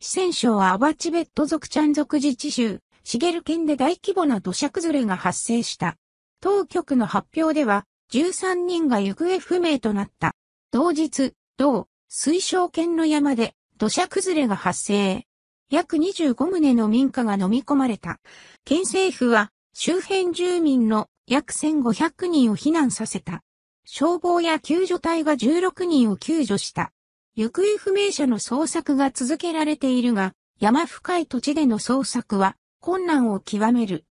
四川省アバチベット族チャン族自治州、茂ル県で大規模な土砂崩れが発生した。当局の発表では、13人が行方不明となった。同日、同、水晶県の山で土砂崩れが発生。約25棟の民家が飲み込まれた。県政府は周辺住民の約1500人を避難させた。消防や救助隊が16人を救助した。行方不明者の捜索が続けられているが、山深い土地での捜索は困難を極める。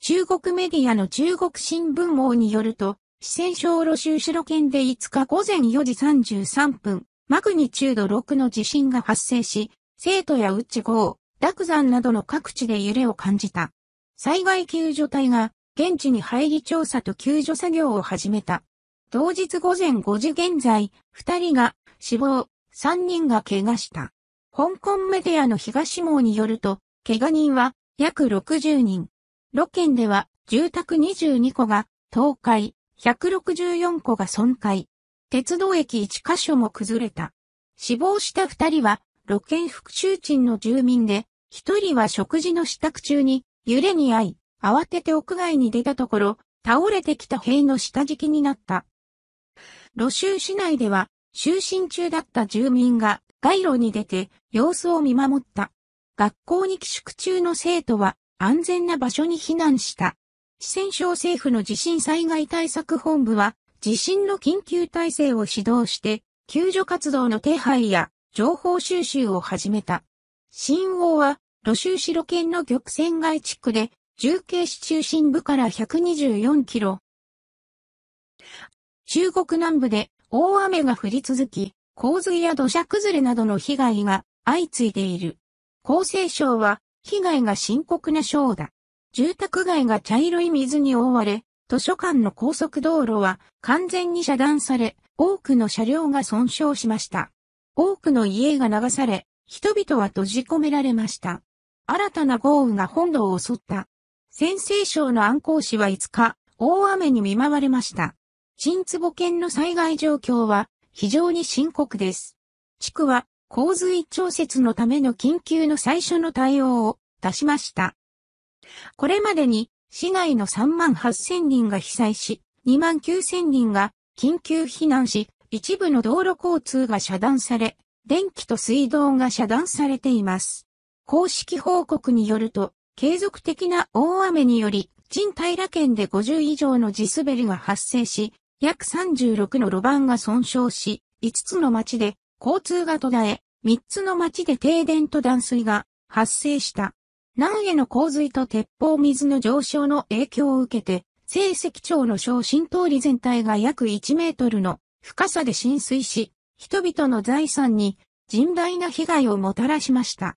中国メディアの中国新聞網によると、四川省路州路県で5日午前4時33分、マグニチュード6の地震が発生し、生徒や内号、落山などの各地で揺れを感じた。災害救助隊が現地に入り調査と救助作業を始めた。同日午前5時現在、2人が死亡、3人が怪我した。香港メディアの東網によると、怪我人は約60人。路県では住宅22個が倒壊、164個が損壊。鉄道駅1カ所も崩れた。死亡した2人は、路県復讐鎮の住民で、1人は食事の支度中に揺れに遭い、慌てて屋外に出たところ、倒れてきた塀の下敷きになった。路州市内では、就寝中だった住民が街路に出て様子を見守った。学校に寄宿中の生徒は安全な場所に避難した。四川省政府の地震災害対策本部は地震の緊急体制を指導して救助活動の手配や情報収集を始めた。新王は、露州市路県の玉泉街地区で、重慶市中心部から124キロ。中国南部で大雨が降り続き、洪水や土砂崩れなどの被害が相次いでいる。厚生省は被害が深刻な省だ。住宅街が茶色い水に覆われ、図書館の高速道路は完全に遮断され、多くの車両が損傷しました。多くの家が流され、人々は閉じ込められました。新たな豪雨が本土を襲った。先西省の安康市は5日、大雨に見舞われました。沈坪県の災害状況は非常に深刻です。地区は洪水調節のための緊急の最初の対応を出しました。これまでに市内の3万8000人が被災し、2万9000人が緊急避難し、一部の道路交通が遮断され、電気と水道が遮断されています。公式報告によると、継続的な大雨により、人平県で50以上の地滑りが発生し、約36の路盤が損傷し、5つの町で交通が途絶え、3つの町で停電と断水が発生した。南への洪水と鉄砲水の上昇の影響を受けて、西石町の小新通り全体が約1メートルの深さで浸水し、人々の財産に甚大な被害をもたらしました。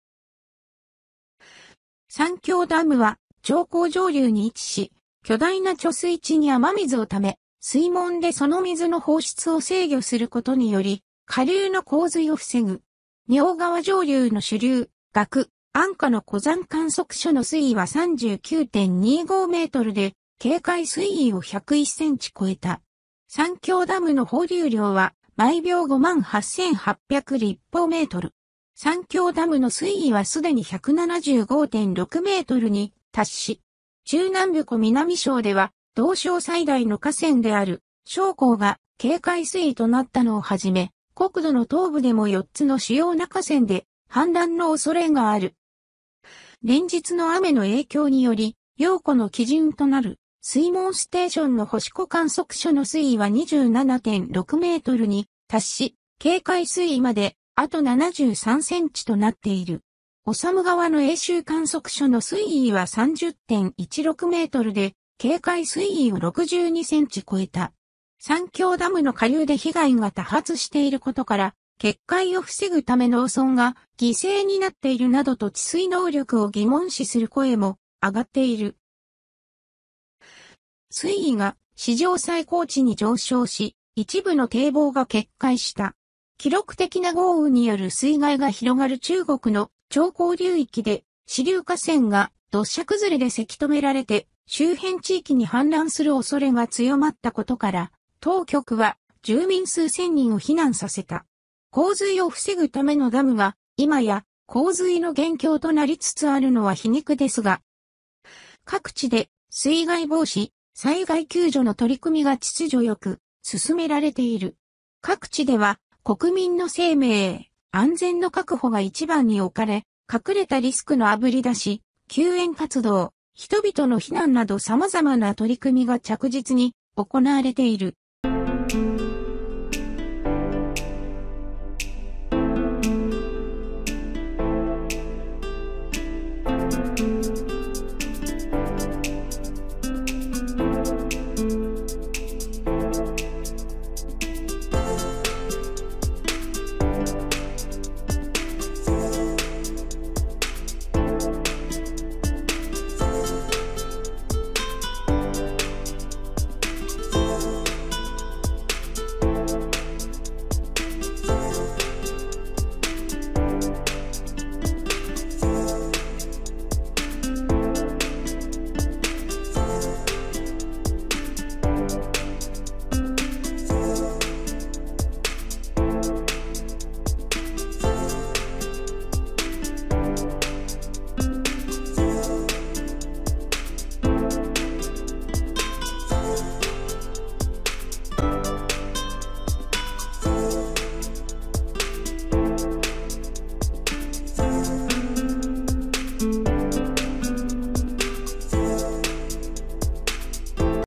三峡ダムは、長江上流に位置し、巨大な貯水池に雨水をため、水門でその水の放出を制御することにより、下流の洪水を防ぐ。尿川上流の主流、学、安価の湖山観測所の水位は39.25メートルで、警戒水位を101センチ超えた。三峡ダムの放流量は、毎秒58,800立方メートル。三峡ダムの水位はすでに175.6メートルに達し、中南部湖南省では東省最大の河川である、将校が警戒水位となったのをはじめ、国土の東部でも4つの主要な河川で氾濫の恐れがある。連日の雨の影響により、陽子の基準となる水門ステーションの星子観測所の水位は27.6メートルに達し、警戒水位まであと73センチとなっている。おさむ川の永州観測所の水位は30.16メートルで、警戒水位を62センチ超えた。三峡ダムの下流で被害が多発していることから、決壊を防ぐための汚損が犠牲になっているなどと治水能力を疑問視する声も上がっている。水位が史上最高値に上昇し、一部の堤防が決壊した。記録的な豪雨による水害が広がる中国の長江流域で支流河川が土砂崩れでせき止められて周辺地域に氾濫する恐れが強まったことから、当局は住民数千人を避難させた。洪水を防ぐためのダムは、今や洪水の元凶となりつつあるのは皮肉ですが、各地で水害防止、災害救助の取り組みが秩序よく進められている。各地では国民の生命、安全の確保が一番に置かれ、隠れたリスクのあぶり出し、救援活動、人々の避難など様々な取り組みが着実に行われている。